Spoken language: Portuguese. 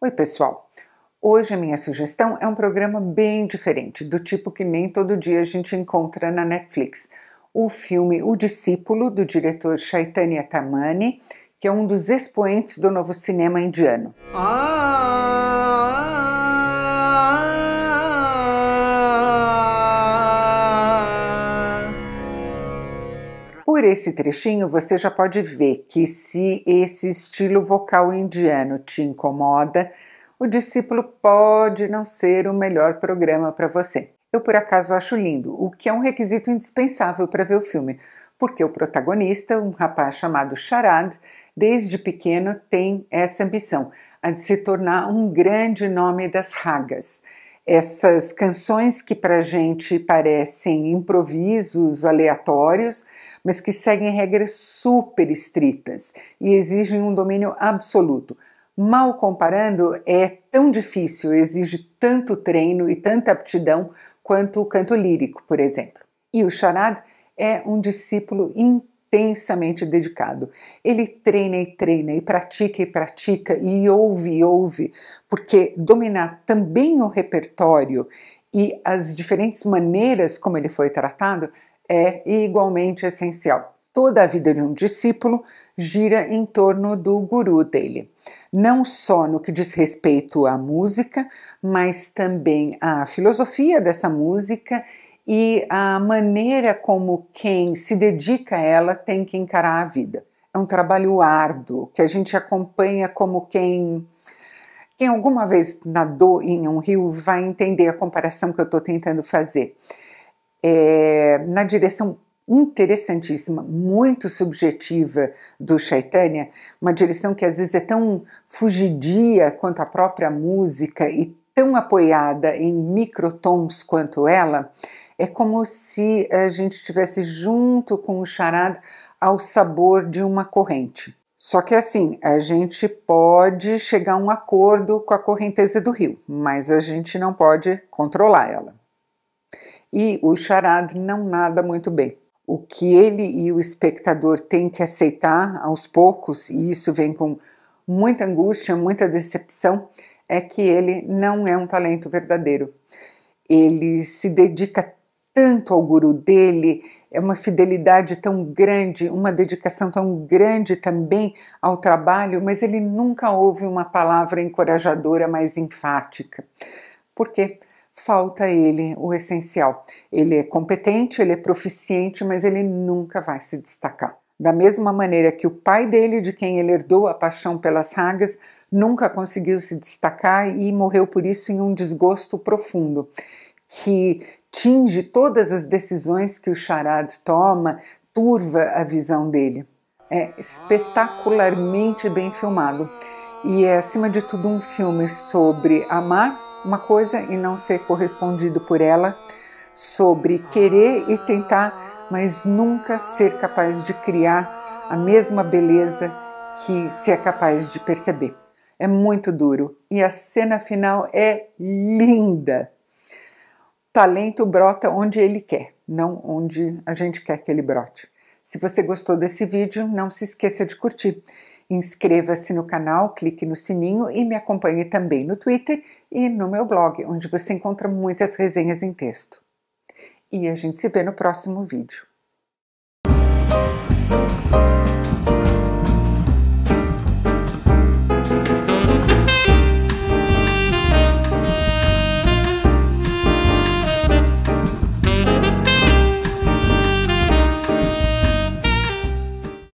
Oi, pessoal! Hoje a minha sugestão é um programa bem diferente, do tipo que nem todo dia a gente encontra na Netflix. O filme O Discípulo, do diretor Chaitanya Tamani, que é um dos expoentes do novo cinema indiano. Ah! por esse trechinho você já pode ver que se esse estilo vocal indiano te incomoda, o discípulo pode não ser o melhor programa para você. Eu por acaso acho lindo, o que é um requisito indispensável para ver o filme, porque o protagonista, um rapaz chamado Sharad, desde pequeno tem essa ambição, a de se tornar um grande nome das ragas. Essas canções que para gente parecem improvisos aleatórios, mas que seguem regras super estritas e exigem um domínio absoluto. Mal comparando, é tão difícil, exige tanto treino e tanta aptidão quanto o canto lírico, por exemplo. E o Charad é um discípulo intensamente dedicado. Ele treina e treina, e pratica e pratica, e ouve e ouve, porque dominar também o repertório e as diferentes maneiras como ele foi tratado é igualmente essencial. Toda a vida de um discípulo gira em torno do guru dele, não só no que diz respeito à música, mas também à filosofia dessa música e à maneira como quem se dedica a ela tem que encarar a vida. É um trabalho árduo que a gente acompanha como quem quem alguma vez nadou em um rio vai entender a comparação que eu estou tentando fazer é, na direção interessantíssima, muito subjetiva do Chaitanya, uma direção que às vezes é tão fugidia quanto a própria música e tão apoiada em microtons quanto ela, é como se a gente estivesse junto com o charado ao sabor de uma corrente. Só que assim, a gente pode chegar a um acordo com a correnteza do rio, mas a gente não pode controlar ela e o Charad não nada muito bem. O que ele e o espectador têm que aceitar aos poucos, e isso vem com muita angústia, muita decepção, é que ele não é um talento verdadeiro. Ele se dedica tanto ao guru dele, é uma fidelidade tão grande, uma dedicação tão grande também ao trabalho, mas ele nunca ouve uma palavra encorajadora mais enfática. Por quê? falta a ele o essencial. Ele é competente, ele é proficiente, mas ele nunca vai se destacar. Da mesma maneira que o pai dele, de quem ele herdou a paixão pelas ragas, nunca conseguiu se destacar e morreu por isso em um desgosto profundo, que tinge todas as decisões que o Charad toma, turva a visão dele. É espetacularmente bem filmado e é, acima de tudo, um filme sobre amar uma coisa e não ser correspondido por ela, sobre querer e tentar, mas nunca ser capaz de criar a mesma beleza que se é capaz de perceber. É muito duro e a cena final é linda. Talento brota onde ele quer, não onde a gente quer que ele brote. Se você gostou desse vídeo, não se esqueça de curtir. Inscreva-se no canal, clique no sininho e me acompanhe também no Twitter e no meu blog, onde você encontra muitas resenhas em texto. E a gente se vê no próximo vídeo.